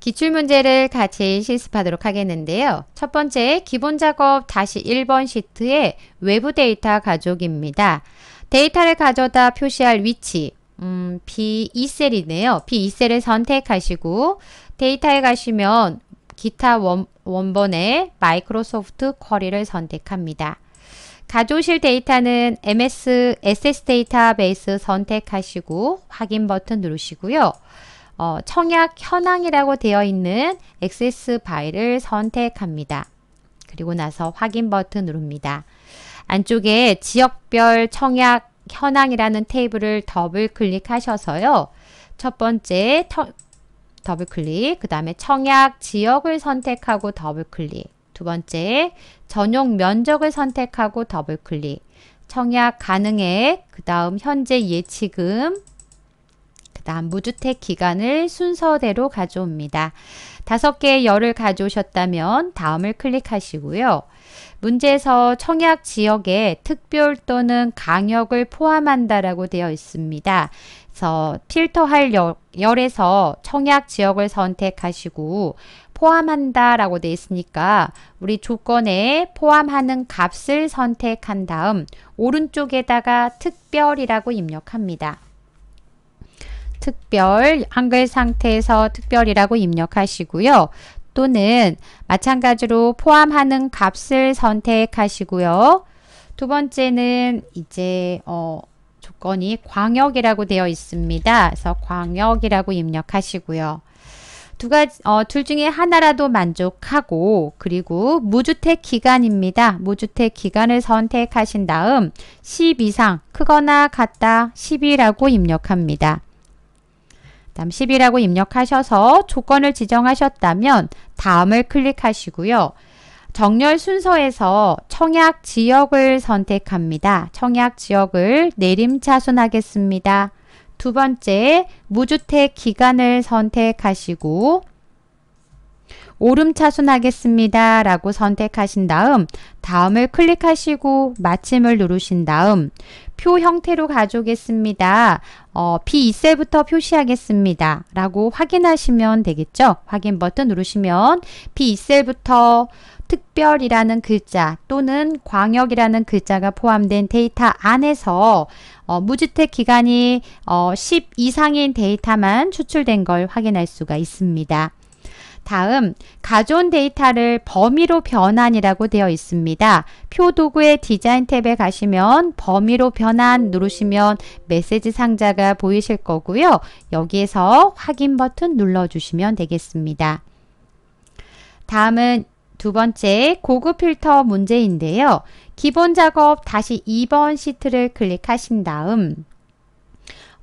기출문제를 같이 실습하도록 하겠는데요. 첫 번째 기본작업 다시 1번 시트의 외부 데이터 가족입니다. 데이터를 가져다 표시할 위치 음, B2셀이네요. B2셀을 선택하시고 데이터에 가시면 기타 원, 원본의 마이크로소프트 쿼리를 선택합니다. 가져오실 데이터는 MS SS 데이터베이스 선택하시고 확인 버튼 누르시고요. 어, 청약 현황이라고 되어 있는 액세스 파일을 선택합니다. 그리고 나서 확인 버튼 누릅니다. 안쪽에 지역별 청약 현황이라는 테이블을 더블 클릭하셔서요. 첫 번째 터, 더블 클릭, 그 다음에 청약 지역을 선택하고 더블 클릭, 두 번째 전용 면적을 선택하고 더블 클릭, 청약 가능액, 그 다음 현재 예치금, 그 다음 무주택 기간을 순서대로 가져옵니다. 다섯 개의 열을 가져오셨다면 다음을 클릭하시고요. 문제에서 청약 지역에 특별 또는 강역을 포함한다라고 되어 있습니다. 그래서 필터할 열, 열에서 청약 지역을 선택하시고 포함한다 라고 되어 있으니까 우리 조건에 포함하는 값을 선택한 다음 오른쪽에다가 특별이라고 입력합니다. 특별, 한글 상태에서 특별이라고 입력하시고요. 또는 마찬가지로 포함하는 값을 선택하시고요. 두 번째는 이제 어, 조건이 광역이라고 되어 있습니다. 그래서 광역이라고 입력하시고요. 두 가지, 어, 둘 중에 하나라도 만족하고, 그리고 무주택 기간입니다. 무주택 기간을 선택하신 다음, 10 이상, 크거나 같다, 10이라고 입력합니다. 다음 10이라고 입력하셔서 조건을 지정하셨다면 다음을 클릭하시고요. 정렬 순서에서 청약 지역을 선택합니다. 청약 지역을 내림차순하겠습니다. 두 번째, 무주택 기간을 선택하시고 오름차순하겠습니다. 라고 선택하신 다음 다음을 클릭하시고 마침을 누르신 다음 표 형태로 가져오겠습니다. 어, B2셀부터 표시하겠습니다. 라고 확인하시면 되겠죠. 확인 버튼 누르시면 B2셀부터 특별이라는 글자 또는 광역이라는 글자가 포함된 데이터 안에서 어, 무주택 기간이 어, 10 이상인 데이터만 추출된 걸 확인할 수가 있습니다. 다음 가져 데이터를 범위로 변환이라고 되어 있습니다. 표 도구의 디자인 탭에 가시면 범위로 변환 누르시면 메시지 상자가 보이실 거고요. 여기에서 확인 버튼 눌러주시면 되겠습니다. 다음은 두 번째 고급 필터 문제인데요. 기본 작업 다시 2번 시트를 클릭하신 다음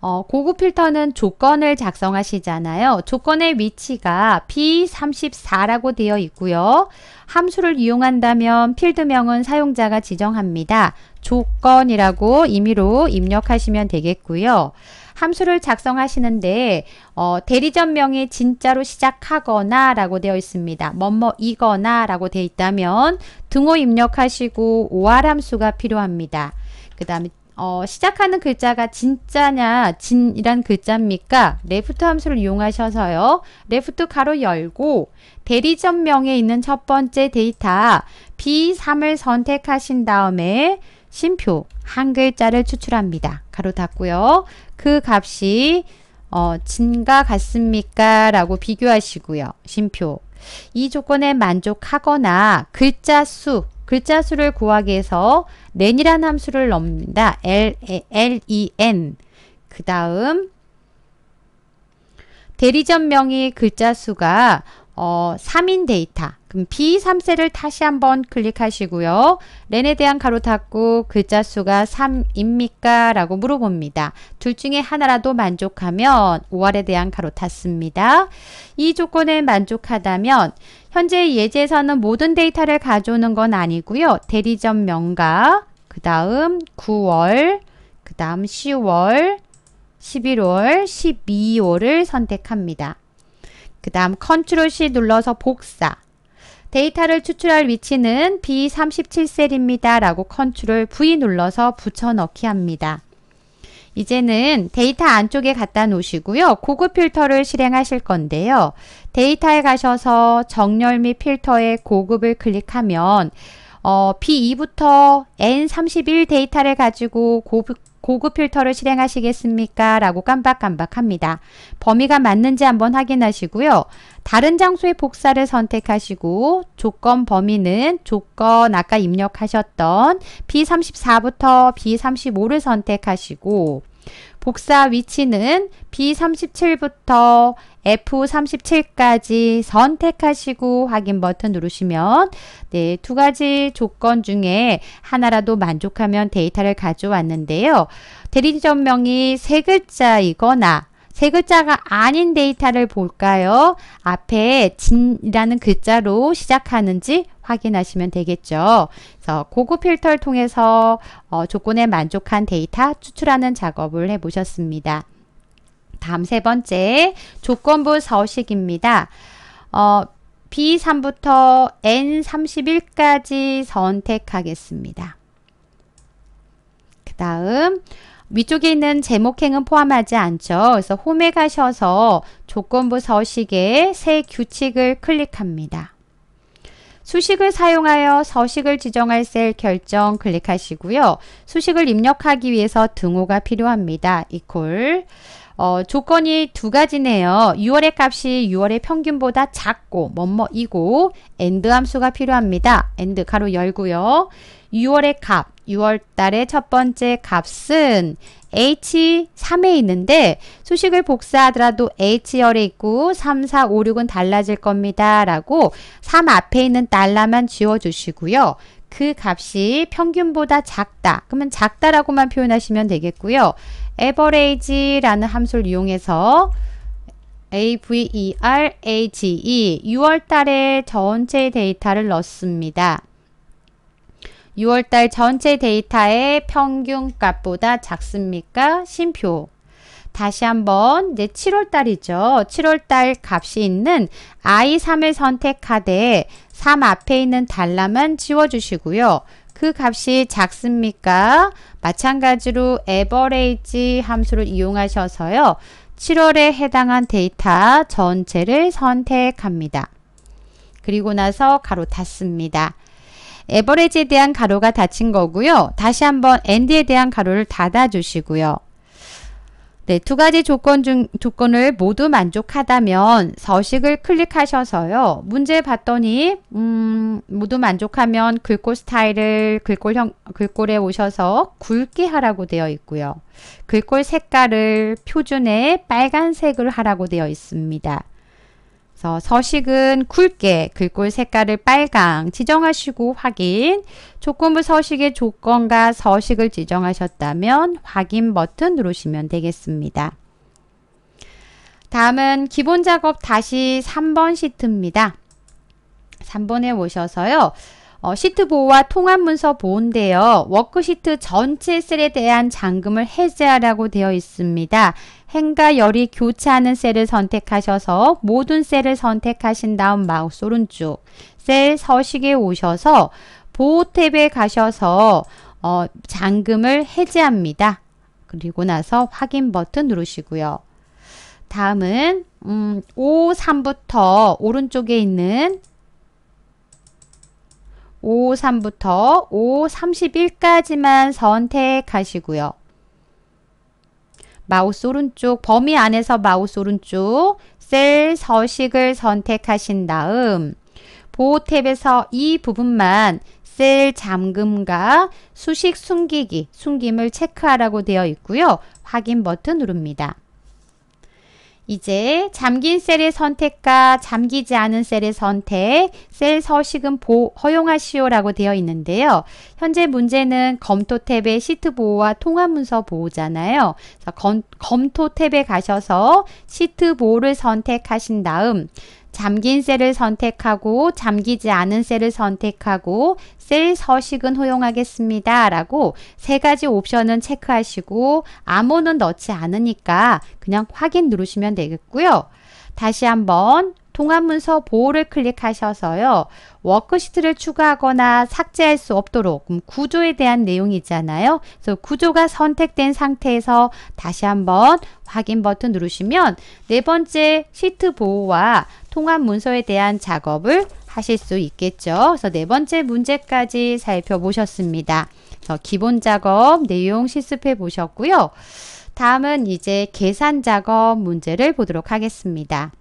어, 고급 필터는 조건을 작성하시잖아요. 조건의 위치가 B34라고 되어 있고요. 함수를 이용한다면 필드명은 사용자가 지정합니다. 조건이라고 임의로 입력하시면 되겠고요. 함수를 작성하시는데 어, 대리점명이 진짜로 시작하거나 라고 되어 있습니다. 뭐 뭐이거나 라고 되어 있다면 등호 입력하시고 OR 함수가 필요합니다. 그 다음에 어, 시작하는 글자가 진짜냐 진이란 글자입니까? 레프트 함수를 이용하셔서요. 레프트 가로 열고 대리점명에 있는 첫 번째 데이터 B3을 선택하신 다음에 심표 한 글자를 추출합니다. 가로 닫고요. 그 값이 어, 진과 같습니까? 라고 비교하시고요. 심표 이 조건에 만족하거나 글자 수 글자 수를 구하기 위해서 len이란 함수를 넣습니다. L, e n 그 다음 대리점명이 글자 수가 어, 3인 데이터 그럼 B3셀을 다시 한번 클릭하시고요. 렌에 대한 가로 닫고 글자 수가 3입니까? 라고 물어봅니다. 둘 중에 하나라도 만족하면 5알에 대한 가로 닫습니다. 이 조건에 만족하다면 현재 예제에서는 모든 데이터를 가져오는 건 아니고요. 대리점 명가, 그 다음 9월, 그 다음 10월, 11월, 12월을 선택합니다. 그 다음 컨트롤 C 눌러서 복사. 데이터를 추출할 위치는 B37셀입니다. 라고 컨트롤 V 눌러서 붙여넣기 합니다. 이제는 데이터 안쪽에 갖다 놓으시고요. 고급 필터를 실행하실 건데요. 데이터에 가셔서 정렬 및 필터의 고급을 클릭하면 어, B2부터 N31 데이터를 가지고 고급 고급 필터를 실행하시겠습니까? 라고 깜박깜박합니다. 범위가 맞는지 한번 확인하시고요. 다른 장소의 복사를 선택하시고 조건 범위는 조건 아까 입력하셨던 B34부터 B35를 선택하시고 복사 위치는 B37부터 F37까지 선택하시고 확인 버튼 누르시면 네, 두 가지 조건 중에 하나라도 만족하면 데이터를 가져왔는데요. 대리점명이 세 글자이거나 세 글자가 아닌 데이터를 볼까요? 앞에 진이라는 글자로 시작하는지 확인하시면 되겠죠. 그래서 고급 필터를 통해서 어, 조건에 만족한 데이터 추출하는 작업을 해보셨습니다. 다음 세 번째 조건부 서식입니다. 어, B3부터 N31까지 선택하겠습니다. 그 다음 위쪽에 있는 제목행은 포함하지 않죠. 그래서 홈에 가셔서 조건부 서식에새 규칙을 클릭합니다. 수식을 사용하여 서식을 지정할 셀 결정 클릭하시고요. 수식을 입력하기 위해서 등호가 필요합니다. 이퀄 어, 조건이 두 가지네요. 6월의 값이 6월의 평균보다 작고 뭐뭐이고 엔드 함수가 필요합니다. 엔드 d 가로 열고요. 6월의 값 6월 달의 첫 번째 값은 H3에 있는데 수식을 복사하더라도 H열에 있고 3, 4, 5, 6은 달라질 겁니다. 라고 3 앞에 있는 달러만 지워주시고요. 그 값이 평균보다 작다. 그러면 작다라고만 표현하시면 되겠고요. average라는 함수를 이용해서 AVERAGE 6월달에 e 전체 데이터를 넣습니다. 6월달 전체 데이터의 평균값보다 작습니까? 심표. 다시 한번 이제 7월달이죠. 7월달 값이 있는 I3을 선택하되 3 앞에 있는 단락만 지워주시고요. 그 값이 작습니까? 마찬가지로 a v e r a 함수를 이용하셔서요. 7월에 해당한 데이터 전체를 선택합니다. 그리고 나서 가로 닫습니다. 에버레지에 대한 가로가 닫힌 거고요. 다시 한번 앤드에 대한 가로를 닫아 주시고요. 네, 두 가지 조건 중 조건을 모두 만족하다면 서식을 클릭하셔서요. 문제 봤더니 음, 모두 만족하면 글꼴 스타일을 글꼴 형 글꼴에 오셔서 굵게 하라고 되어 있고요. 글꼴 색깔을 표준의 빨간색을 하라고 되어 있습니다. 그래서 서식은 굵게 글꼴 색깔을 빨강 지정하시고 확인 조건부 서식의 조건과 서식을 지정하셨다면 확인 버튼 누르시면 되겠습니다. 다음은 기본 작업 다시 3번 시트입니다. 3번에 오셔서요. 어, 시트 보호와 통합 문서 보호인데요. 워크시트 전체 셀에 대한 잠금을 해제하라고 되어 있습니다. 행과 열이 교차하는 셀을 선택하셔서 모든 셀을 선택하신 다음 마우스 오른쪽 셀 서식에 오셔서 보호 탭에 가셔서 어, 잠금을 해제합니다. 그리고 나서 확인 버튼 누르시고요. 다음은 음, 5, 3부터 오른쪽에 있는 5, 3부터 5, 31까지만 선택하시고요. 마우스 오른쪽 범위 안에서 마우스 오른쪽 셀 서식을 선택하신 다음 보호 탭에서 이 부분만 셀 잠금과 수식 숨기기, 숨김을 체크하라고 되어 있고요. 확인 버튼 누릅니다. 이제 잠긴 셀의 선택과 잠기지 않은 셀의 선택, 셀 서식은 보, 허용하시오라고 되어 있는데요. 현재 문제는 검토 탭의 시트 보호와 통합 문서 보호잖아요. 검, 검토 탭에 가셔서 시트 보호를 선택하신 다음 잠긴 셀을 선택하고 잠기지 않은 셀을 선택하고 셀 서식은 허용하겠습니다. 라고 세 가지 옵션은 체크하시고 암호는 넣지 않으니까 그냥 확인 누르시면 되겠고요. 다시 한번 통합문서 보호를 클릭하셔서요. 워크시트를 추가하거나 삭제할 수 없도록 구조에 대한 내용이잖아요. 그래서 구조가 선택된 상태에서 다시 한번 확인 버튼 누르시면 네 번째 시트 보호와 통합 문서에 대한 작업을 하실 수 있겠죠. 그래서 네 번째 문제까지 살펴보셨습니다. 기본 작업 내용 실습해 보셨고요. 다음은 이제 계산 작업 문제를 보도록 하겠습니다.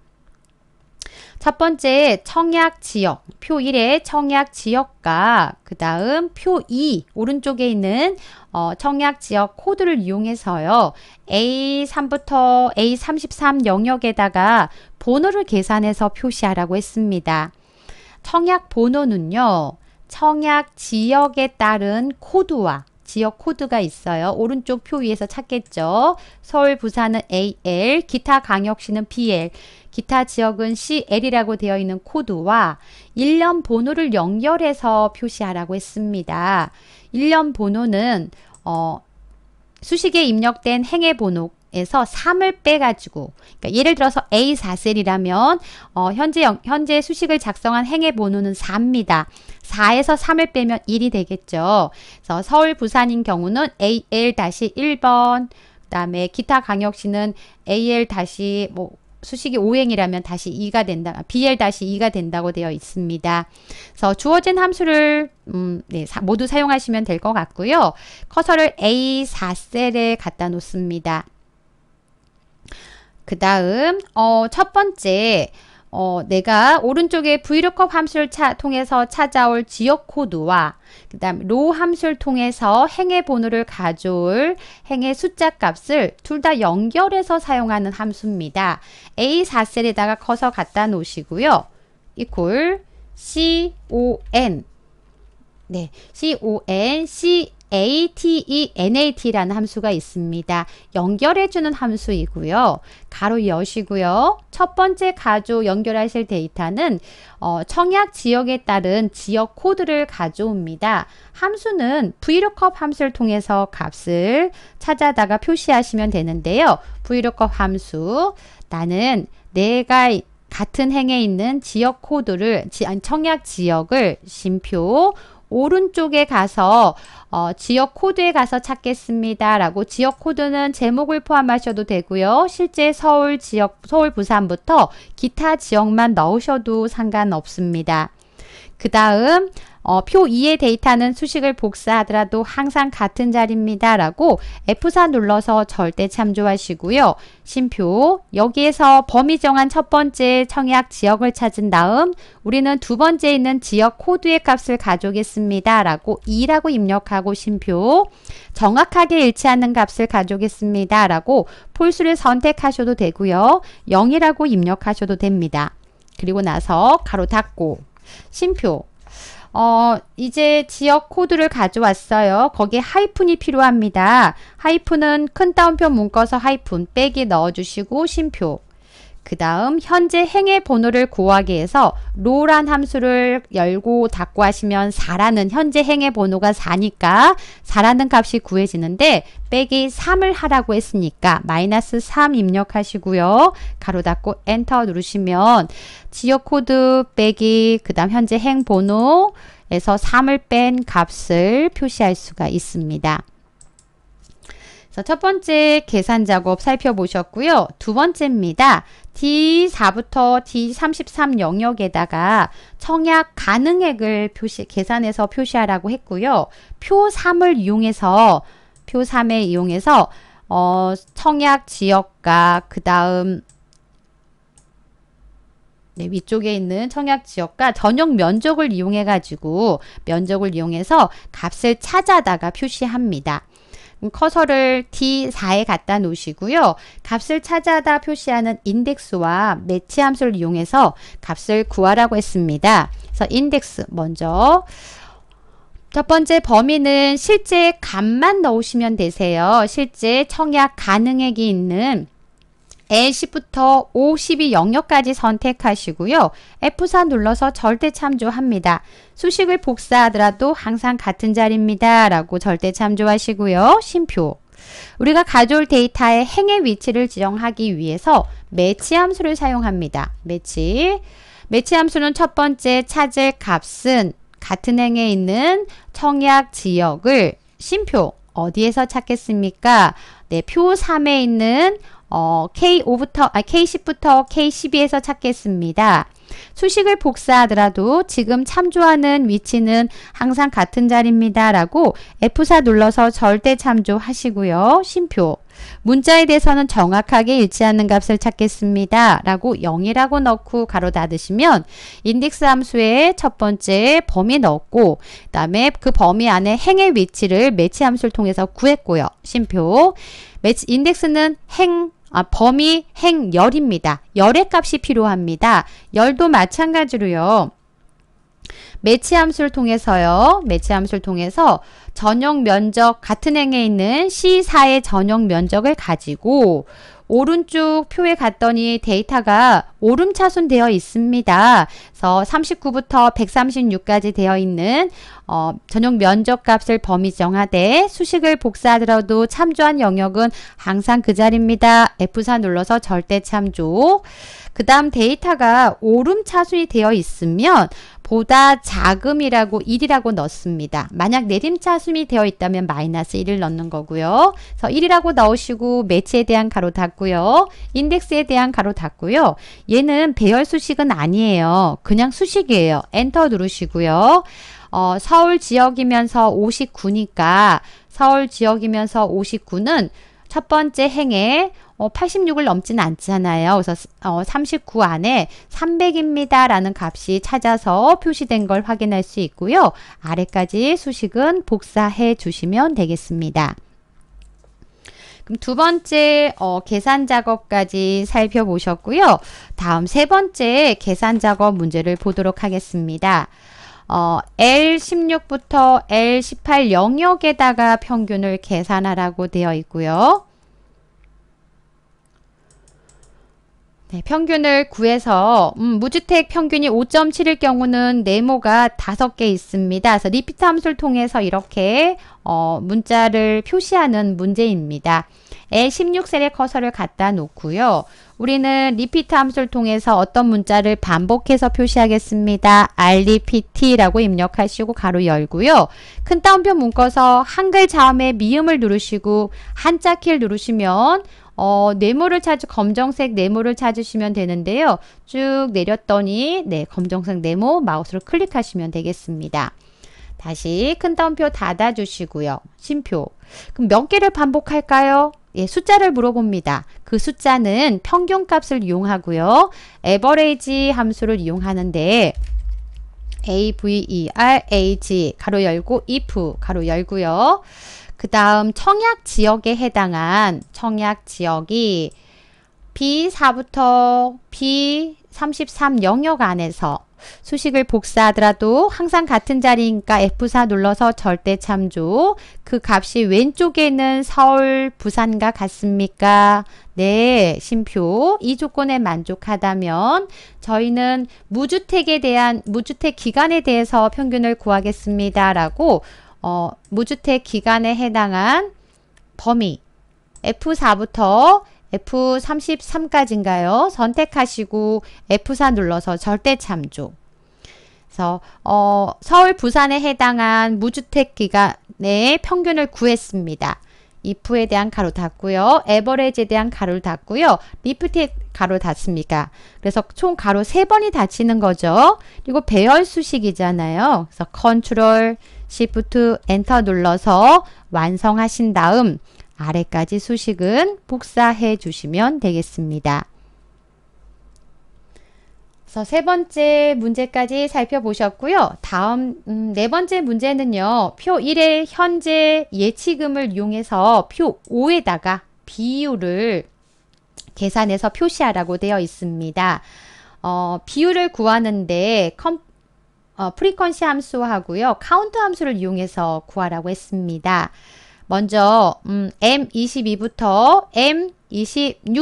첫 번째 청약 지역, 표 1의 청약 지역과 그 다음 표 2, 오른쪽에 있는 어, 청약 지역 코드를 이용해서요. A3부터 A33 영역에다가 번호를 계산해서 표시하라고 했습니다. 청약 번호는요. 청약 지역에 따른 코드와 지역 코드가 있어요. 오른쪽 표 위에서 찾겠죠. 서울, 부산은 AL, 기타 강역시는 BL. 기타 지역은 CL이라고 되어 있는 코드와 일련 번호를 연결해서 표시하라고 했습니다. 일련 번호는 어, 수식에 입력된 행의 번호에서 3을 빼가지고 그러니까 예를 들어서 A4셀이라면 어, 현재, 현재 수식을 작성한 행의 번호는 4입니다. 4에서 3을 빼면 1이 되겠죠. 그래서 서울, 부산인 경우는 AL-1번 그 다음에 기타 강역시는 AL- 뭐 수식이 오행이라면 다시 2가 된다. 아, BL 다시 2가 된다고 되어 있습니다. 그래서 주어진 함수를 음, 네, 사, 모두 사용하시면 될 것 같고요. 커서를 A4셀에 갖다 놓습니다. 그 다음 어, 첫 번째 어, 내가 오른쪽에 브이로컵 함수를 차, 통해서 찾아올 지역 코드와 그 다음 r 함수를 통해서 행의 번호를 가져올 행의 숫자 값을 둘 다 연결해서 사용하는 함수입니다. A4셀에다가 커서 갖다 놓으시고요. equal con 네, con, ATENAT라는 함수가 있습니다. 연결해주는 함수이고요. 가로 여시고요. 첫 번째 가조 연결하실 데이터는 어, 청약 지역에 따른 지역 코드를 가져옵니다. 함수는 vlookup 함수를 통해서 값을 찾아다가 표시하시면 되는데요. vlookup 함수 나는 내가 같은 행에 있는 지역 코드를 청약 지역을 심표 오른쪽에 가서 어, 지역 코드에 가서 찾겠습니다. 라고 지역 코드는 제목을 포함하셔도 되고요. 실제 서울 지역, 서울 부산부터 기타 지역만 넣으셔도 상관없습니다. 그 다음 어, 표 2의 데이터는 수식을 복사하더라도 항상 같은 자리입니다. 라고 F4 눌러서 절대 참조하시고요. 심표 여기에서 범위 정한 첫 번째 청약 지역을 찾은 다음 우리는 두 번째 있는 지역 코드의 값을 가져오겠습니다. 라고 2라고 입력하고 심표 정확하게 일치하는 값을 가져오겠습니다. 라고 폴수를 선택하셔도 되고요. 0이라고 입력하셔도 됩니다. 그리고 나서 가로 닫고 심표 어, 이제 지역 코드를 가져왔어요. 거기에 하이픈이 필요합니다. 하이픈은 큰 따옴표 묶어서 하이픈 빼기 넣어주시고 심표 그 다음 현재 행의 번호를 구하기 위해서 로란 함수를 열고 닫고 하시면 4라는 현재 행의 번호가 4니까 4라는 값이 구해지는데 빼기 3을 하라고 했으니까 마이너스 3 입력하시고요. 가로 닫고 엔터 누르시면 지역코드 빼기 그 다음 현재 행 번호에서 3을 뺀 값을 표시할 수가 있습니다. 첫 번째 계산 작업 살펴보셨고요. 두 번째입니다. D4부터 D33 영역에다가 청약 가능액을 표시, 계산해서 표시하라고 했고요. 표 3을 이용해서, 표 3에 이용해서, 어, 청약 지역과, 그 다음, 네, 위쪽에 있는 청약 지역과 전용 면적을 이용해 가지고 면적을 이용해서 값을 찾아다가 표시합니다. 커서를 D4에 갖다 놓으시고요. 값을 찾아다 표시하는 인덱스와 매치 함수를 이용해서 값을 구하라고 했습니다. 그래서 인덱스 먼저 첫 번째 범위는 실제 값만 넣으시면 되세요. 실제 청약 가능액이 있는 N10부터 O12 영역까지 선택하시고요. F4 눌러서 절대 참조합니다. 수식을 복사하더라도 항상 같은 자리입니다. 라고 절대 참조하시고요. 심표 우리가 가져올 데이터의 행의 위치를 지정하기 위해서 매치 함수를 사용합니다. 매치 매치 함수는 첫 번째 찾을 값은 같은 행에 있는 청약 지역을 심표 어디에서 찾겠습니까? 네, 표 3에 있는 어, K5부터, 아, K10부터 K12에서 찾겠습니다. 수식을 복사하더라도 지금 참조하는 위치는 항상 같은 자리입니다. 라고 F4 눌러서 절대 참조하시고요. 심표 문자에 대해서는 정확하게 일치하는 값을 찾겠습니다. 라고 0이라고 넣고 가로 닫으시면 인덱스 함수의 첫 번째 범위 넣었고 그 다음에 그 범위 안에 행의 위치를 매치 함수를 통해서 구했고요. 심표 매치 인덱스는 행 아, 범위 행열입니다. 열의 값이 필요합니다. 열도 마찬가지로요. 매치 함수를 통해서요. 매치 함수를 통해서 전용 면적 같은 행에 있는 C4의 전용 면적을 가지고 오른쪽 표에 갔더니 데이터가 오름차순 되어 있습니다. 그래서 39부터 136까지 되어 있는 어, 전용 면적값을 범위 정하되 수식을 복사하더라도 참조한 영역은 항상 그 자리입니다. F4 눌러서 절대 참조 그 다음 데이터가 오름차순이 되어 있으면 보다 작음이라고 1이라고 넣습니다. 만약 내림차순이 되어 있다면 마이너스 1을 넣는 거고요. 그래서 1이라고 넣으시고 매치에 대한 가로 닫고요. 인덱스에 대한 가로 닫고요. 얘는 배열 수식은 아니에요. 그냥 수식이에요. 엔터 누르시고요. 어, 서울 지역이면서 59니까 서울 지역이면서 59는 첫 번째 행에 86을 어, 넘지는 않잖아요. 그래서 39 어, 안에 300입니다. 라는 값이 찾아서 표시된 걸 확인할 수 있고요. 아래까지 수식은 복사해 주시면 되겠습니다. 그럼 두 번째 어, 계산 작업까지 살펴보셨고요. 다음 세 번째 계산 작업 문제를 보도록 하겠습니다. 어, L16부터 L18 영역에다가 평균을 계산하라고 되어 있고요. 네, 평균을 구해서 음, 무주택 평균이 5.7일 경우는 네모가 5개 있습니다. 그래서 리피트 함수를 통해서 이렇게 어, 문자를 표시하는 문제입니다. 16셀에 커서를 갖다 놓고요. 우리는 리피트 함수를 통해서 어떤 문자를 반복해서 표시하겠습니다. rpt라고 입력하시고 가로 열고요. 큰 따옴표 묶어서 한글 자음의 미음을 누르시고 한자 키를 누르시면 어, 네모를 찾으 검정색 네모를 찾으시면 되는데요. 쭉 내렸더니 네, 검정색 네모 마우스로 클릭하시면 되겠습니다. 다시 큰 따옴표 닫아주시고요. 심표. 그럼 몇 개를 반복할까요? 예, 숫자를 물어봅니다. 그 숫자는 평균값을 이용하고요. 에버레이지 함수를 이용하는데 AVERAG 가로 열고 if 가로 열고요. 그 다음 청약 지역에 해당한 청약 지역이 B4부터 B33 영역 안에서 수식을 복사하더라도 항상 같은 자리니까 F4 눌러서 절대 참조. 그 값이 왼쪽에는 서울, 부산과 같습니까? 네, 심표. 이 조건에 만족하다면 저희는 무주택에 대한 무주택 기간에 대해서 평균을 구하겠습니다. 라고 어, 무주택 기간에 해당한 범위 F4부터 F33까지인가요? 선택하시고 F4 눌러서 절대 참조. 그래서 어, 서울 부산에 해당한 무주택 기간의 평균을 구했습니다. if에 대한 가로 닫고요. a v e r a g e 에 대한 가로를 닫고요. i f 트에 가로 닫습니까? 그래서 총 가로 3번이 닫히는 거죠. 그리고 배열 수식이잖아요. 그래서 컨트롤 시프트 엔터 눌러서 완성하신 다음 아래까지 수식은 복사해 주시면 되겠습니다. 그래서 세 번째 문제까지 살펴보셨고요. 다음 음, 네 번째 문제는요. 표 1의 현재 예치금을 이용해서 표 5에다가 비율을 계산해서 표시하라고 되어 있습니다. 어, 비율을 구하는데 컴, 어, 프리퀀시 함수하고요. 카운트 함수를 이용해서 구하라고 했습니다. 먼저 음, M22부터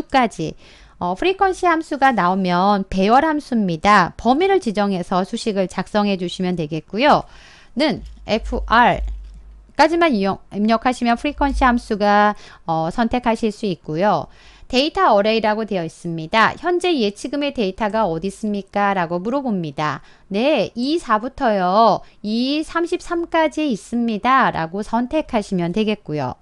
M26까지 어, 프리퀀시 함수가 나오면 배열 함수입니다. 범위를 지정해서 수식을 작성해 주시면 되겠고요. 는 FR 까지만 입력하시면 프리퀀시 함수가 어, 선택하실 수 있고요. 데이터 어레이라고 되어 있습니다. 현재 예치금의 데이터가 어디 있습니까? 라고 물어봅니다. 네, 24부터요. 2, 33까지 있습니다. 라고 선택하시면 되겠고요.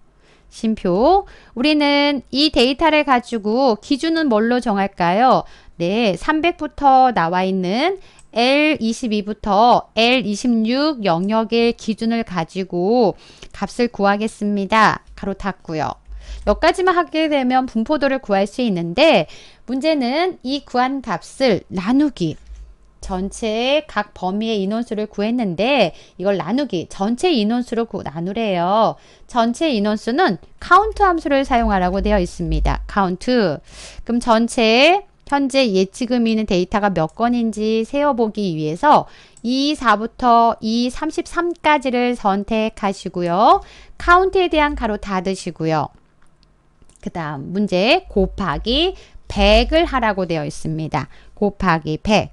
심표. 우리는 이 데이터를 가지고 기준은 뭘로 정할까요? 네, 300부터 나와 있는 L22부터 L26 영역의 기준을 가지고 값을 구하겠습니다. 가로 탔고요. 몇 가지만 하게 되면 분포도를 구할 수 있는데 문제는 이 구한 값을 나누기 전체의 각 범위의 인원수를 구했는데 이걸 나누기 전체 인원수로 나누래요. 전체 인원수는 카운트 함수를 사용하라고 되어 있습니다. 카운트 그럼 전체 현재 예치금 이 있는 데이터가 몇 건인지 세어보기 위해서 2, 4부터 2, 33까지를 선택하시고요. 카운트에 대한 가로 닫으시고요. 그 다음 문제 곱하기 100을 하라고 되어 있습니다. 곱하기 100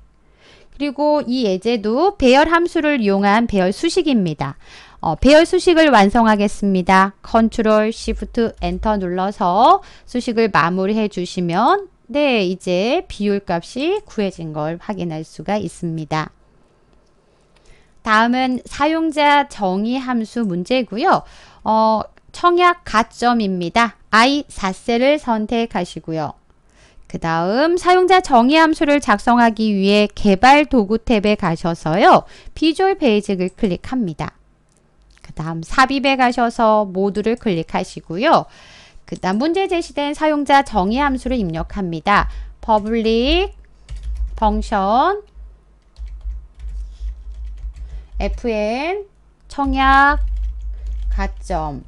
그리고 이 예제도 배열 함수를 이용한 배열 수식입니다. 어, 배열 수식을 완성하겠습니다. 컨트롤 시프트 엔터 눌러서 수식을 마무리해 주시면 네 이제 비율 값이 구해진 걸 확인할 수가 있습니다. 다음은 사용자 정의 함수 문제고요. 어, 청약 가점입니다. I 4셀을 선택하시고요. 그 다음 사용자 정의 함수를 작성하기 위해 개발 도구 탭에 가셔서요. 비주얼 베이직을 클릭합니다. 그 다음 삽입에 가셔서 모두를 클릭하시고요. 그 다음 문제 제시된 사용자 정의 함수를 입력합니다. public function fn 청약 가점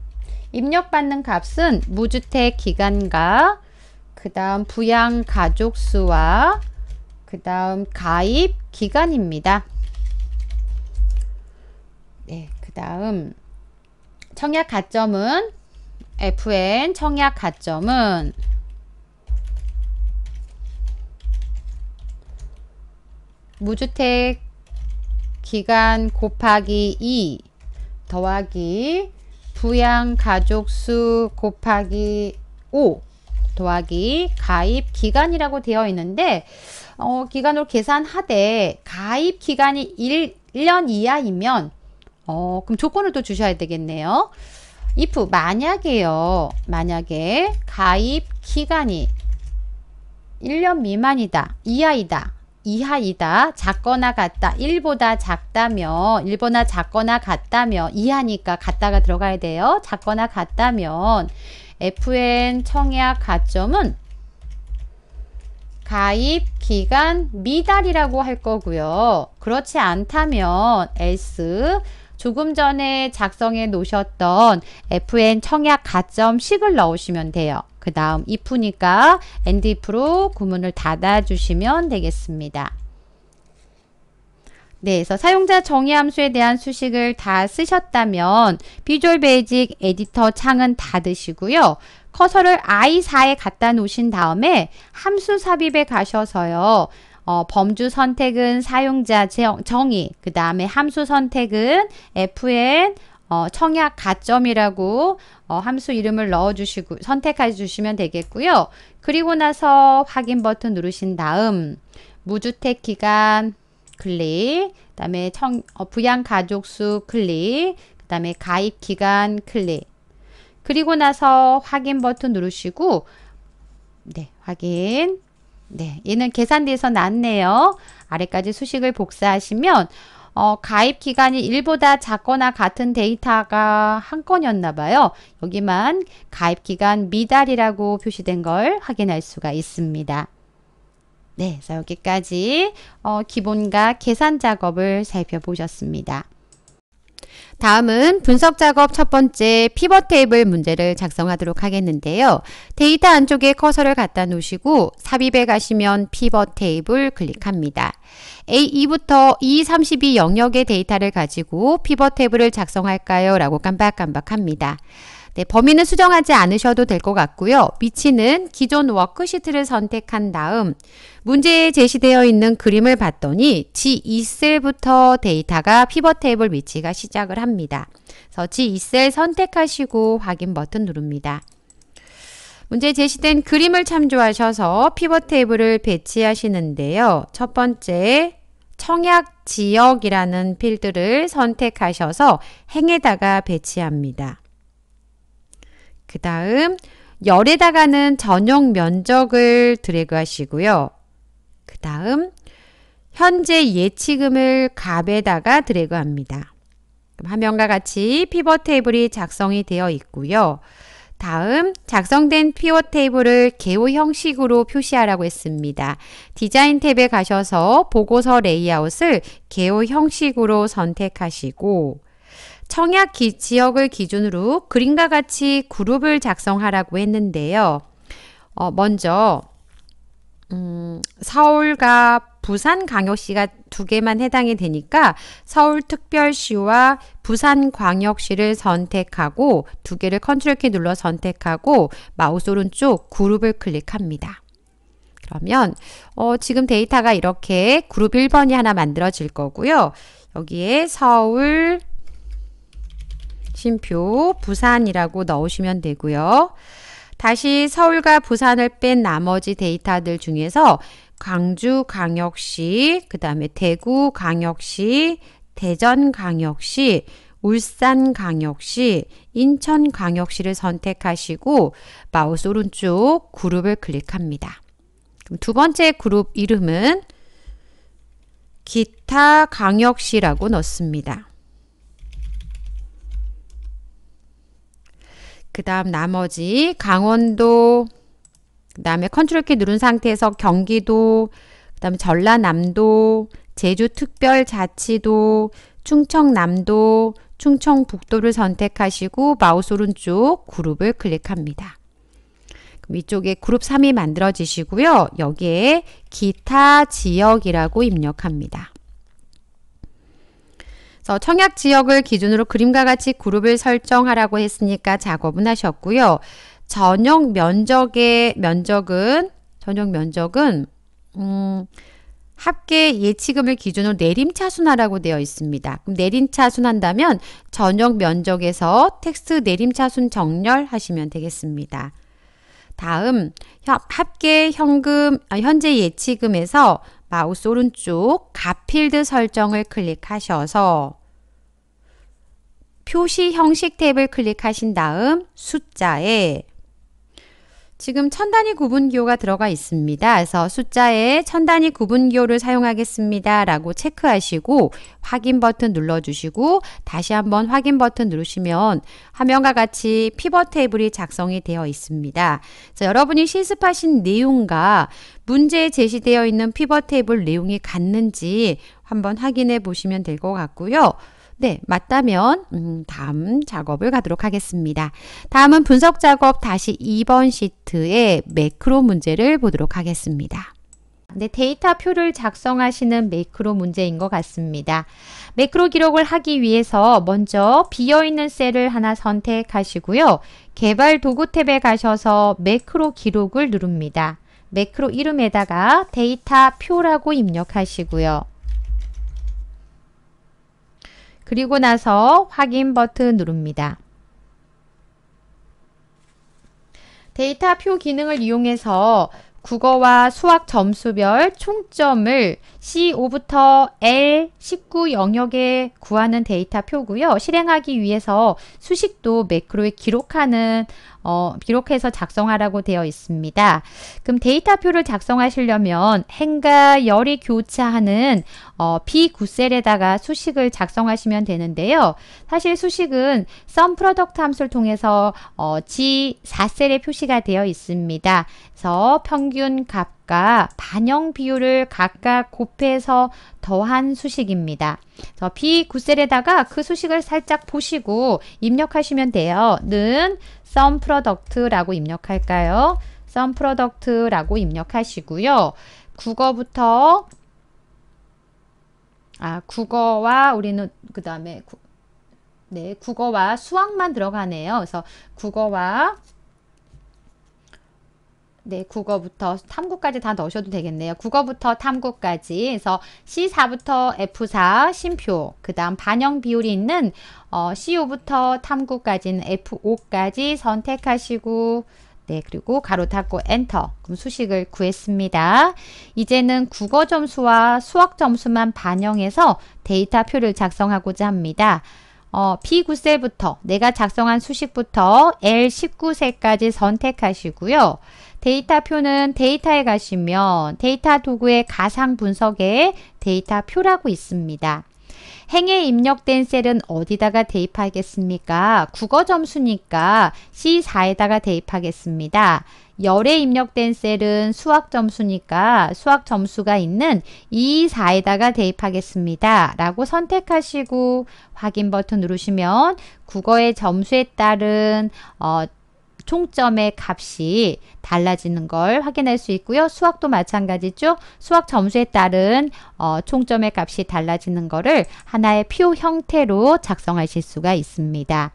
입력받는 값은 무주택 기간과 그 다음 부양 가족 수와 그 다음 가입 기간입니다. 네, 그 다음 청약 가점은 FN 청약 가점은 무주택 기간 곱하기 2 더하기 부양 가족수 곱하기 5 더하기 가입 기간이라고 되어 있는데 어, 기간으로 계산하되 가입 기간이 1, 1년 이하이면 어, 그럼 조건을 또 주셔야 되겠네요. if 만약에요. 만약에 가입 기간이 1년 미만이다. 이하이다. 이하이다 작거나 같다 1보다 작다면 1보다 작거나 같다면 이하니까 같다가 들어가야 돼요 작거나 같다면 FN 청약 가점은 가입 기간 미달이라고 할 거고요 그렇지 않다면 S 조금 전에 작성해 놓으셨던 FN 청약 가점식을 넣으시면 돼요 그 다음 if니까 and if로 구문을 닫아주시면 되겠습니다. 네, 그래서 사용자 정의 함수에 대한 수식을 다 쓰셨다면 비주얼 베이직 에디터 창은 닫으시고요. 커서를 i4에 갖다 놓으신 다음에 함수 삽입에 가셔서요. 어, 범주 선택은 사용자 정의, 그 다음에 함수 선택은 fn 어, 청약 가점이라고 어, 함수 이름을 넣어주시고 선택해 주시면 되겠고요. 그리고 나서 확인 버튼 누르신 다음 무주택 기간 클릭, 그 다음에 청, 어, 부양 가족수 클릭, 그 다음에 가입 기간 클릭. 그리고 나서 확인 버튼 누르시고 네, 확인. 네, 얘는 계산돼서 났네요. 아래까지 수식을 복사하시면 어, 가입 기간이 1보다 작거나 같은 데이터가 한 건이었나 봐요. 여기만 가입 기간 미달이라고 표시된 걸 확인할 수가 있습니다. 네, 그래서 여기까지 어, 기본과 계산 작업을 살펴보셨습니다. 다음은 분석 작업 첫 번째 피벗 테이블 문제를 작성하도록 하겠는데요. 데이터 안쪽에 커서를 갖다 놓으시고 삽입에 가시면 피벗 테이블 클릭합니다. A2부터 E32 영역의 데이터를 가지고 피벗 테이블을 작성할까요? 라고 깜박깜박합니다. 네, 범위는 수정하지 않으셔도 될 것 같고요. 위치는 기존 워크시트를 선택한 다음 문제에 제시되어 있는 그림을 봤더니 G2셀부터 데이터가 피벗 테이블 위치가 시작을 합니다. 그래서 G2셀 선택하시고 확인 버튼 누릅니다. 문제 제시된 그림을 참조하셔서 피벗 테이블을 배치하시는데요. 첫 번째 청약 지역이라는 필드를 선택하셔서 행에다가 배치합니다. 그 다음 열에다가는 전용 면적을 드래그 하시고요. 그 다음 현재 예치금을 값에다가 드래그 합니다. 화면과 같이 피벗 테이블이 작성이 되어 있고요. 다음 작성된 피벗 테이블을 개호 형식으로 표시하라고 했습니다. 디자인 탭에 가셔서 보고서 레이아웃을 개호 형식으로 선택하시고 청약 기, 지역을 기준으로 그림과 같이 그룹을 작성하라고 했는데요. 어, 먼저 음, 서울과 부산광역시가 두 개만 해당이 되니까 서울특별시와 부산광역시를 선택하고 두 개를 컨트롤키 눌러 선택하고 마우스 오른쪽 그룹을 클릭합니다. 그러면 어, 지금 데이터가 이렇게 그룹 1번이 하나 만들어질 거고요. 여기에 서울, 쉼표 부산이라고 넣으시면 되고요. 다시 서울과 부산을 뺀 나머지 데이터들 중에서 광주광역시, 그 다음에 대구광역시, 대전광역시, 울산광역시, 인천광역시를 선택하시고 마우스 오른쪽 그룹을 클릭합니다. 그럼 두 번째 그룹 이름은 기타 광역시라고 넣습니다. 그 다음 나머지 강원도 그 다음에 컨트롤 키 누른 상태에서 경기도 그 다음에 전라남도 제주특별자치도 충청남도 충청북도를 선택하시고 마우스 오른쪽 그룹을 클릭합니다. 위쪽에 그룹 3이 만들어지시고요. 여기에 기타 지역이라고 입력합니다. 그래서 어, 청약 지역을 기준으로 그림과 같이 그룹을 설정하라고 했으니까 작업은 하셨고요. 전용 면적의 면적은 전용 면적은 음, 합계 예치금을 기준으로 내림차순화라고 되어 있습니다. 그럼 내림차순 한다면 전용 면적에서 텍스트 내림차순 정렬 하시면 되겠습니다. 다음 합계 현금 아, 현재 예치금에서 마우스 오른쪽 가필드 설정을 클릭하셔서 표시 형식 탭을 클릭하신 다음 숫자에 지금 천 단위 구분기호가 들어가 있습니다. 그래서 숫자에 천 단위 구분기를 사용하겠습니다. 라고 체크하시고 확인 버튼 눌러주시고 다시 한번 확인 버튼 누르시면 화면과 같이 피벗 테이블이 작성이 되어 있습니다. 자, 여러분이 실습하신 내용과 문제에 제시되어 있는 피벗 테이블 내용이 같는지 한번 확인해 보시면 될 것 같고요. 네, 맞다면 음, 다음 작업을 가도록 하겠습니다. 다음은 분석 작업 다시 2번 시트의 매크로 문제를 보도록 하겠습니다. 네, 데이터 표를 작성하시는 매크로 문제인 것 같습니다. 매크로 기록을 하기 위해서 먼저 비어있는 셀을 하나 선택하시고요. 개발 도구 탭에 가셔서 매크로 기록을 누릅니다. 매크로 이름에다가 데이터 표라고 입력하시고요. 그리고 나서 확인 버튼 누릅니다. 데이터 표 기능을 이용해서 국어와 수학 점수별 총점을 C5부터 L19 영역에 구하는 데이터 표고요. 실행하기 위해서 수식도 매크로에 기록하는 어, 기록해서 작성하라고 되어 있습니다. 그럼 데이터표를 작성하시려면 행과 열이 교차하는 어, B9셀에다가 수식을 작성하시면 되는데요. 사실 수식은 sum product 함수를 통해서 어, G4셀에 표시가 되어 있습니다. 그래서 평균 값과 반영 비율을 각각 곱해서 더한 수식입니다. 그래서 B9셀에다가 그 수식을 살짝 보시고 입력하시면 돼요. 는 sum product라고 입력할까요? sum product라고 입력하시고요. 국어부터 아 국어와 우리는 그 다음에 네 국어와 수학만 들어가네요. 그래서 국어와 네, 국어부터 탐구까지 다 넣으셔도 되겠네요. 국어부터 탐구까지 해서 C4부터 F4 심표, 그 다음 반영 비율이 있는 어, C5부터 탐구까지는 F5까지 선택하시고 네, 그리고 가로 닫고 엔터. 그럼 수식을 구했습니다. 이제는 국어 점수와 수학 점수만 반영해서 데이터 표를 작성하고자 합니다. 어, B9셀부터 내가 작성한 수식부터 L19셀까지 선택하시고요. 데이터표는 데이터에 가시면 데이터 도구의 가상 분석에 데이터표라고 있습니다. 행에 입력된 셀은 어디다가 대입하겠습니까? 국어 점수니까 C4에다가 대입하겠습니다. 열에 입력된 셀은 수학 점수니까 수학 점수가 있는 E4에다가 대입하겠습니다. 라고 선택하시고 확인 버튼 누르시면 국어의 점수에 따른 어, 총점의 값이 달라지는 걸 확인할 수 있고요. 수학도 마찬가지죠. 수학 점수에 따른 어, 총점의 값이 달라지는 거를 하나의 표 형태로 작성하실 수가 있습니다.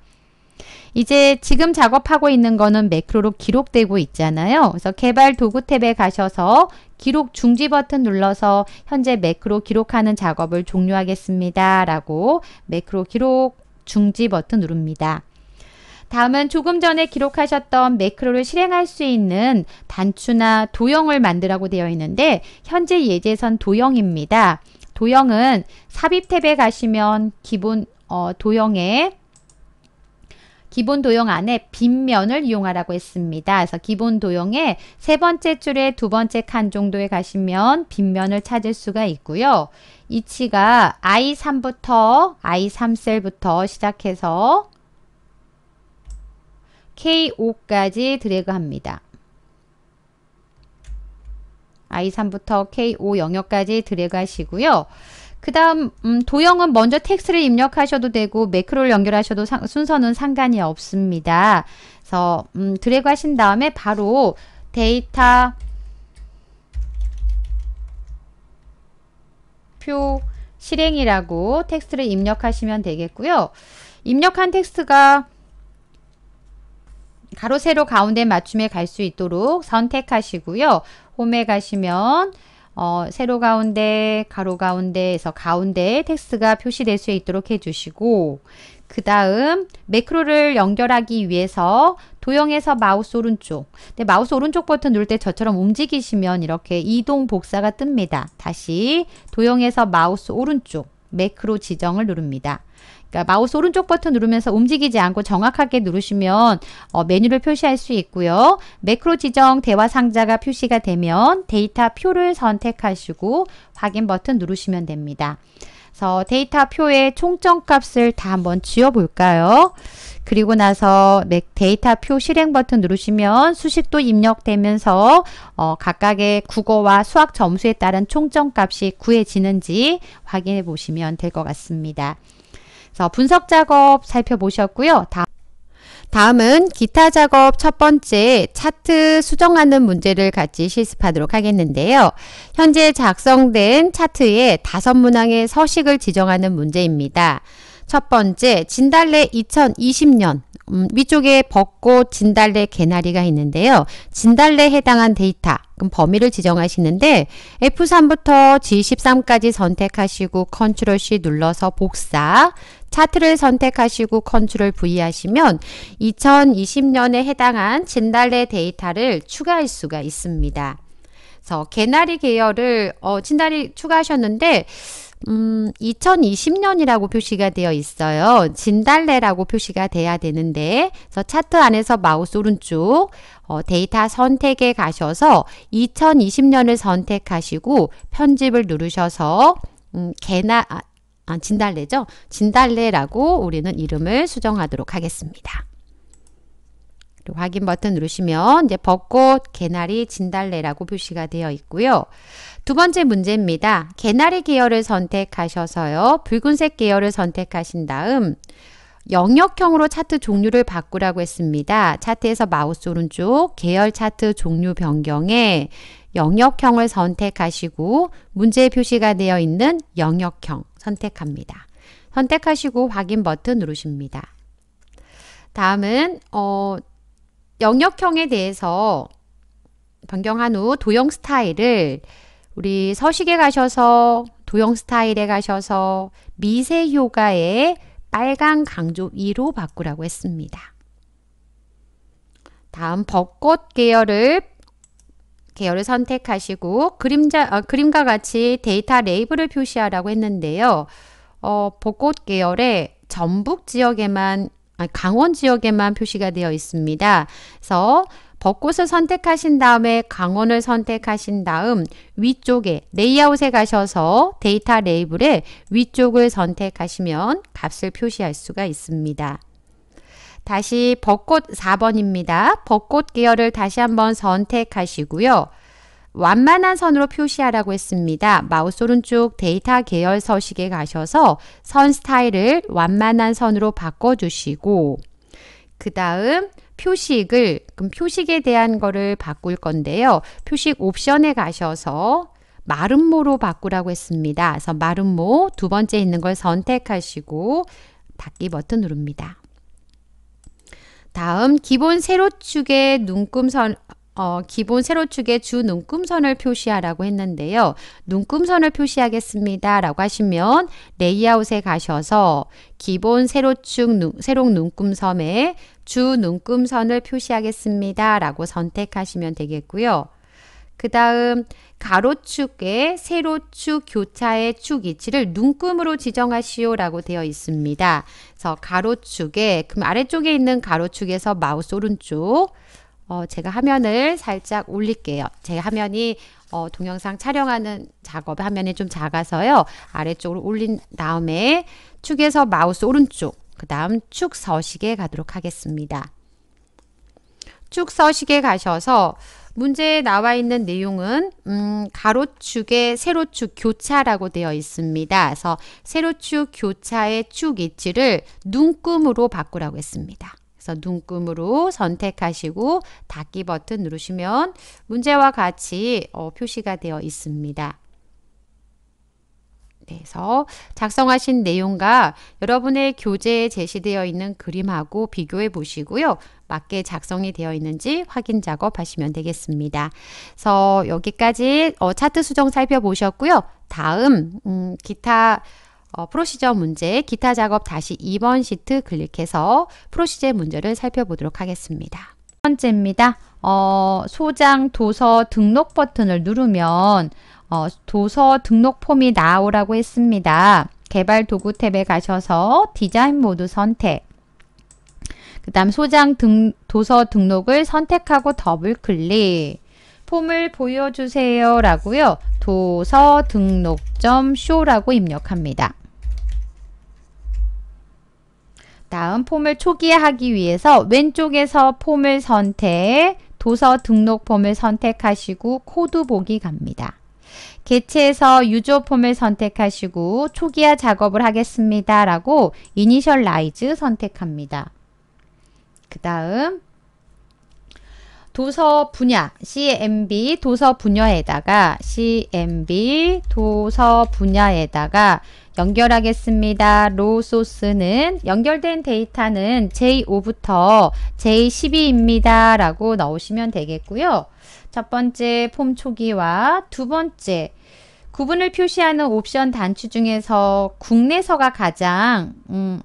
이제 지금 작업하고 있는 거는 매크로로 기록되고 있잖아요. 그래서 개발 도구 탭에 가셔서 기록 중지 버튼 눌러서 현재 매크로 기록하는 작업을 종료하겠습니다. 라고 매크로 기록 중지 버튼 누릅니다. 다음은 조금 전에 기록하셨던 매크로를 실행할 수 있는 단추나 도형을 만들라고 되어 있는데 현재 예제선 도형입니다. 도형은 삽입 탭에 가시면 기본 어, 도형에 기본 도형 안에 빈면을 이용하라고 했습니다. 그래서 기본 도형의 세 번째 줄에 두 번째 칸 정도에 가시면 빈면을 찾을 수가 있고요. 이치가 I3부터 I3셀부터 시작해서 K5까지 드래그합니다. I3부터 K5 영역까지 드래그 하시고요. 그 다음 음, 도형은 먼저 텍스트를 입력하셔도 되고 매크로를 연결하셔도 상, 순서는 상관이 없습니다. 그래서 음, 드래그 하신 다음에 바로 데이터 표 실행이라고 텍스트를 입력하시면 되겠고요. 입력한 텍스트가 가로 세로 가운데 맞춤에 갈 수 있도록 선택하시고요. 홈에 가시면 어, 세로 가운데, 가로 가운데에서 가운데 텍스트가 표시될 수 있도록 해주시고 그 다음 매크로를 연결하기 위해서 도형에서 마우스 오른쪽 근 마우스 오른쪽 버튼 누를 때 저처럼 움직이시면 이렇게 이동 복사가 뜹니다. 다시 도형에서 마우스 오른쪽 매크로 지정을 누릅니다. 그러니까 마우스 오른쪽 버튼 누르면서 움직이지 않고 정확하게 누르시면 어, 메뉴를 표시할 수 있고요. 매크로 지정 대화 상자가 표시가 되면 데이터 표를 선택하시고 확인 버튼 누르시면 됩니다. 그래서 데이터 표의 총점값을 다 한번 지워볼까요 그리고 나서 데이터 표 실행 버튼 누르시면 수식도 입력되면서 어, 각각의 국어와 수학 점수에 따른 총점값이 구해지는지 확인해 보시면 될 것 같습니다. 그래서 분석 작업 살펴보셨고요. 다음은 기타 작업 첫 번째 차트 수정하는 문제를 같이 실습하도록 하겠는데요. 현재 작성된 차트에 다섯 문항의 서식을 지정하는 문제입니다. 첫 번째, 진달래 2020년 음, 위쪽에 벚꽃, 진달래, 개나리가 있는데요. 진달래 해당한 데이터, 그럼 범위를 지정하시는데 F3부터 G13까지 선택하시고 컨트롤 C 눌러서 복사, 차트를 선택하시고 컨트롤 V 하시면 2020년에 해당한 진달래 데이터를 추가할 수가 있습니다. 그래서 개나리 계열을 어, 진달래 추가하셨는데 음, 2020년이라고 표시가 되어 있어요. 진달래라고 표시가 돼야 되는데 그래서 차트 안에서 마우스 오른쪽 어, 데이터 선택에 가셔서 2020년을 선택하시고 편집을 누르셔서 음, 개나, 아, 아, 진달래죠? 진달래라고 우리는 이름을 수정하도록 하겠습니다. 그리고 확인 버튼 누르시면 이제 벚꽃, 개나리, 진달래라고 표시가 되어 있고요. 두 번째 문제입니다. 개나리 계열을 선택하셔서요. 붉은색 계열을 선택하신 다음 영역형으로 차트 종류를 바꾸라고 했습니다. 차트에서 마우스 오른쪽 계열 차트 종류 변경에 영역형을 선택하시고 문제 에 표시가 되어 있는 영역형 선택합니다. 선택하시고 확인 버튼 누르십니다. 다음은 어, 영역형에 대해서 변경한 후 도형 스타일을 우리 서식에 가셔서 도형 스타일에 가셔서 미세 효과의 빨강 강조 2로 바꾸라고 했습니다. 다음 벚꽃 계열을 계열을 선택하시고 그림자, 어, 그림과 같이 데이터 레이블을 표시하라고 했는데요. 어, 벚꽃 계열의 전북 지역에만 아니, 강원 지역에만 표시가 되어 있습니다. 그래서 벚꽃을 선택하신 다음에 강원을 선택하신 다음 위쪽에 레이아웃에 가셔서 데이터 레이블에 위쪽을 선택하시면 값을 표시할 수가 있습니다. 다시 벚꽃 4번입니다. 벚꽃 계열을 다시 한번 선택하시고요. 완만한 선으로 표시하라고 했습니다. 마우스 오른쪽 데이터 계열 서식에 가셔서 선 스타일을 완만한 선으로 바꿔주시고 그 다음 표식을 그럼 표식에 대한 거를 바꿀 건데요. 표식 옵션에 가셔서 마름모로 바꾸라고 했습니다. 그래서 마름모 두 번째 있는 걸 선택하시고 닫기 버튼 누릅니다. 다음 기본 세로축의 눈금선 어, 기본 세로축의 주 눈금선을 표시하라고 했는데요. 눈금선을 표시하겠습니다. 라고 하시면 레이아웃에 가셔서 기본 세로축 눈, 세록 눈금선에 주 눈금선을 표시하겠습니다. 라고 선택하시면 되겠고요. 그 다음 가로축에 세로축 교차의 축 위치를 눈금으로 지정하시오라고 되어 있습니다. 그래서 가로축에 그럼 아래쪽에 있는 가로축에서 마우스 오른쪽 어, 제가 화면을 살짝 올릴게요. 제 화면이 어, 동영상 촬영하는 작업 화면이 좀 작아서요. 아래쪽으로 올린 다음에 축에서 마우스 오른쪽 그 다음 축 서식에 가도록 하겠습니다. 축 서식에 가셔서 문제에 나와 있는 내용은 음, 가로축의 세로축 교차라고 되어 있습니다. 그래서 세로축 교차의 축 위치를 눈금으로 바꾸라고 했습니다. 그래서 눈금으로 선택하시고 닫기 버튼 누르시면 문제와 같이 어, 표시가 되어 있습니다. 대해서 작성하신 내용과 여러분의 교재에 제시되어 있는 그림하고 비교해 보시고요. 맞게 작성이 되어 있는지 확인 작업하시면 되겠습니다. 그래서 여기까지 어, 차트 수정 살펴보셨고요. 다음 음, 기타 어, 프로시저 문제, 기타 작업 다시 2번 시트 클릭해서 프로시제 문제를 살펴보도록 하겠습니다. 첫 번째입니다. 어, 소장, 도서, 등록 버튼을 누르면 어, 도서 등록 폼이 나오라고 했습니다. 개발 도구 탭에 가셔서 디자인 모드 선택 그 다음 소장 등, 도서 등록을 선택하고 더블 클릭 폼을 보여주세요 라고요 도서 등록점 쇼라고 입력합니다 다음 폼을 초기화하기 위해서 왼쪽에서 폼을 선택 도서 등록 폼을 선택하시고 코드 보기 갑니다 개체에서 유저폼을 선택하시고 초기화 작업을 하겠습니다. 라고 이니셜라이즈 선택합니다. 그 다음 도서 분야 CMB 도서 분야에다가 CMB 도서 분야에다가 연결하겠습니다. 로 소스는 연결된 데이터는 J5부터 J12입니다. 라고 넣으시면 되겠고요. 첫 번째 폼 초기와 두 번째 구분을 표시하는 옵션 단추 중에서 국내서가 가장 음,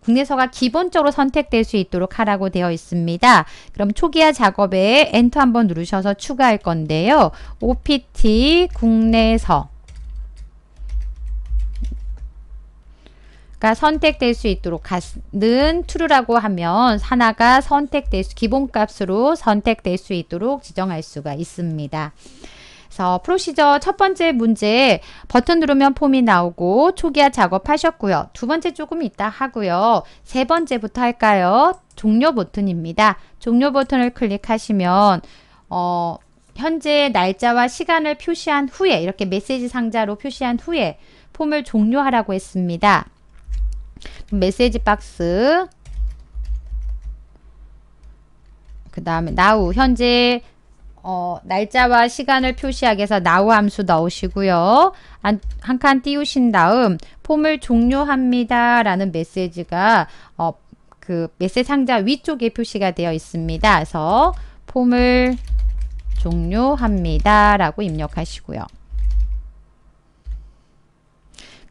국내서가 기본적으로 선택될 수 있도록 하라고 되어 있습니다. 그럼 초기화 작업에 엔터 한번 누르셔서 추가할 건데요. OPT 국내서 가 선택될 수 있도록 가는 true라고 하면 하나가 선택될 수 기본값으로 선택될 수 있도록 지정할 수가 있습니다. 그래서 프로시저 첫 번째 문제 버튼 누르면 폼이 나오고 초기화 작업하셨고요. 두 번째 조금 있다 하고요. 세 번째부터 할까요? 종료 버튼입니다. 종료 버튼을 클릭하시면 어, 현재 날짜와 시간을 표시한 후에 이렇게 메시지 상자로 표시한 후에 폼을 종료하라고 했습니다. 메시지 박스 그 다음에 now 현재 어, 날짜와 시간을 표시하기 위해서 now 함수 넣으시고요. 한 칸 띄우신 다음 폼을 종료합니다 라는 메시지가 어, 그 메시지 상자 위쪽에 표시가 되어 있습니다. 그래서 폼을 종료합니다 라고 입력하시고요.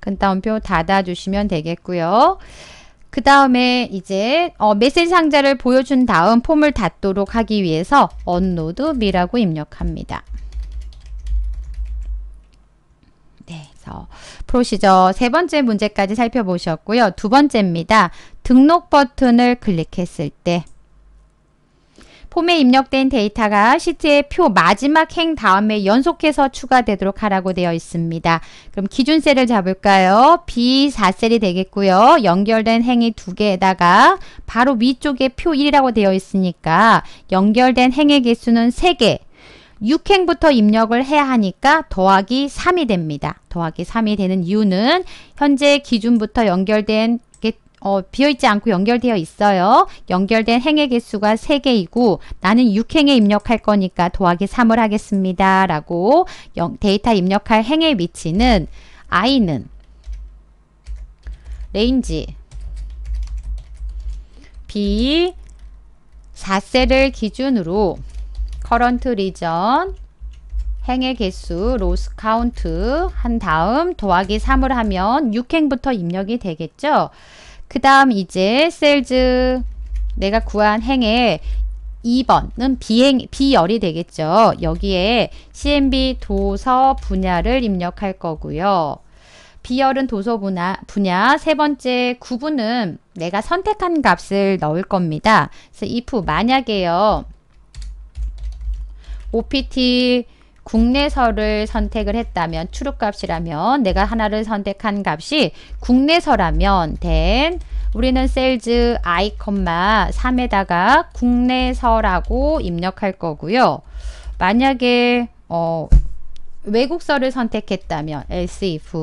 근따옴표 닫아주시면 되겠고요. 그 다음에 이제 어, 메시지 상자를 보여준 다음 폼을 닫도록 하기 위해서 언노드 미라고 입력합니다. 네, 그래서 프로시저 세 번째 문제까지 살펴보셨고요. 두 번째입니다. 등록 버튼을 클릭했을 때 폼에 입력된 데이터가 시트의 표 마지막 행 다음에 연속해서 추가되도록 하라고 되어 있습니다. 그럼 기준셀을 잡을까요? B4셀이 되겠고요. 연결된 행이 두 개에다가 바로 위쪽에 표 1이라고 되어 있으니까 연결된 행의 개수는 3개 6행부터 입력을 해야 하니까 더하기 3이 됩니다. 더하기 3이 되는 이유는 현재 기준부터 연결된 어, 비어있지 않고 연결되어 있어요. 연결된 행의 개수가 3개이고 나는 6행에 입력할 거니까 더하기 3을 하겠습니다. 라고 데이터 입력할 행의 위치는 i는 레인지 B 4셀을 기준으로 커런트 리전 행의 개수 로스 카운트 한 다음 더하기 3을 하면 6행부터 입력이 되겠죠. 그 다음 이제 셀즈 내가 구한 행에 2번은 비행, 비열이 되겠죠. 여기에 CMB 도서 분야를 입력할 거고요. 비열은 도서 분야, 분야 세 번째 구분은 내가 선택한 값을 넣을 겁니다. 그래서 if 만약에요. OPT 국내설을 선택을 했다면 출입값이라면 내가 하나를 선택한 값이 국내설라면 된 우리는 셀즈 i, 3에다가 국내서라고 입력할 거고요. 만약에 어, 외국서를 선택했다면 else if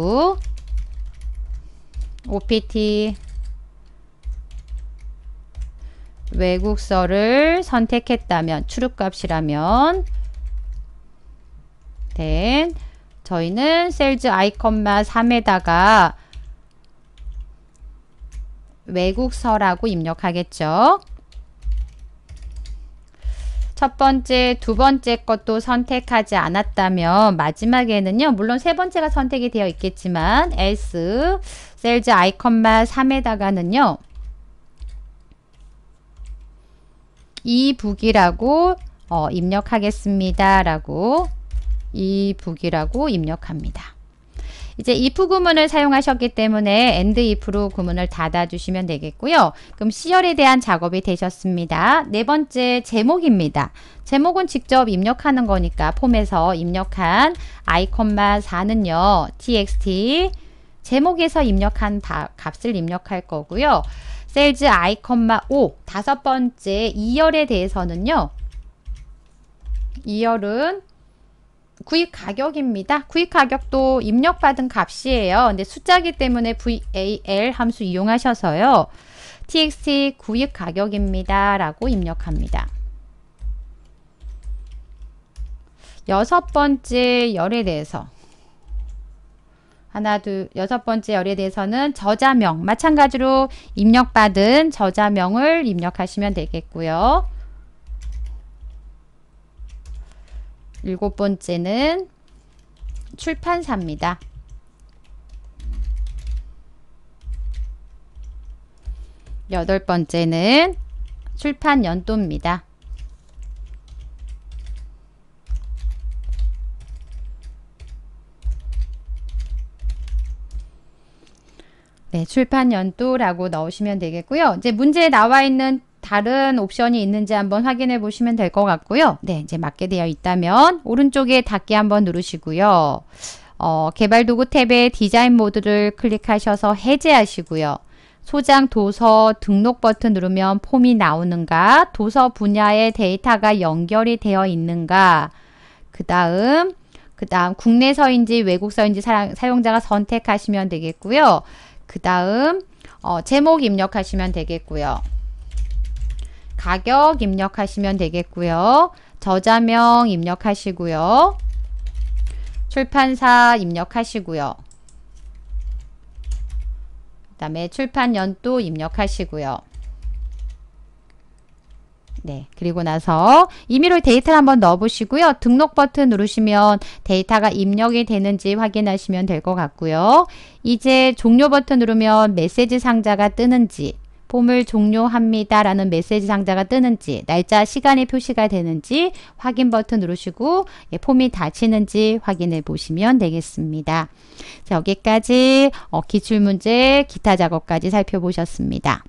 opt 외국서를 선택했다면 출입값이라면 된 저희는 셀즈 아이콘마 3에다가 외국서라고 입력하겠죠. 첫 번째, 두 번째 것도 선택하지 않았다면 마지막에는요. 물론 세 번째가 선택이 되어 있겠지만 S 셀즈 아이컨마 3에다가는요. 이 북이라고 어, 입력하겠습니다. 라고 이북이라고 입력합니다. 이제 if 구문을 사용하셨기 때문에 and if로 구문을 닫아주시면 되겠고요. 그럼 시열에 대한 작업이 되셨습니다. 네 번째 제목입니다. 제목은 직접 입력하는 거니까 폼에서 입력한 아이콘만 4는요. txt 제목에서 입력한 값을 입력할 거고요. 셀즈 i 이콘만5 다섯 번째 2열에 대해서는요. 2열은 구입 가격입니다. 구입 가격도 입력받은 값이에요. 근데 숫자기 때문에 VAL 함수 이용하셔서요. txt 구입 가격입니다. 라고 입력합니다. 여섯 번째 열에 대해서 하나, 둘, 여섯 번째 열에 대해서는 저자명, 마찬가지로 입력받은 저자명을 입력하시면 되겠고요. 일곱 번째는 출판사입니다. 여덟 번째는 출판 연도입니다. 네, 출판 연도라고 넣으시면 되겠고요. 이제 문제에 나와 있는 다른 옵션이 있는지 한번 확인해 보시면 될 것 같고요. 네, 이제 맞게 되어 있다면 오른쪽에 닫기 한번 누르시고요. 어, 개발 도구 탭에 디자인 모드를 클릭하셔서 해제하시고요. 소장 도서 등록 버튼 누르면 폼이 나오는가, 도서 분야의 데이터가 연결이 되어 있는가, 그 다음 그 다음 국내서인지 외국서인지 사용자가 선택하시면 되겠고요. 그 다음 어, 제목 입력하시면 되겠고요. 가격 입력하시면 되겠고요. 저자명 입력하시고요. 출판사 입력하시고요. 그 다음에 출판 연도 입력하시고요. 네, 그리고 나서 임의로 데이터를 한번 넣어보시고요. 등록 버튼 누르시면 데이터가 입력이 되는지 확인하시면 될 것 같고요. 이제 종료 버튼 누르면 메시지 상자가 뜨는지 폼을 종료합니다 라는 메시지 상자가 뜨는지 날짜 시간이 표시가 되는지 확인 버튼 누르시고 예, 폼이 닫히는지 확인해 보시면 되겠습니다. 자, 여기까지 어, 기출문제 기타 작업까지 살펴보셨습니다.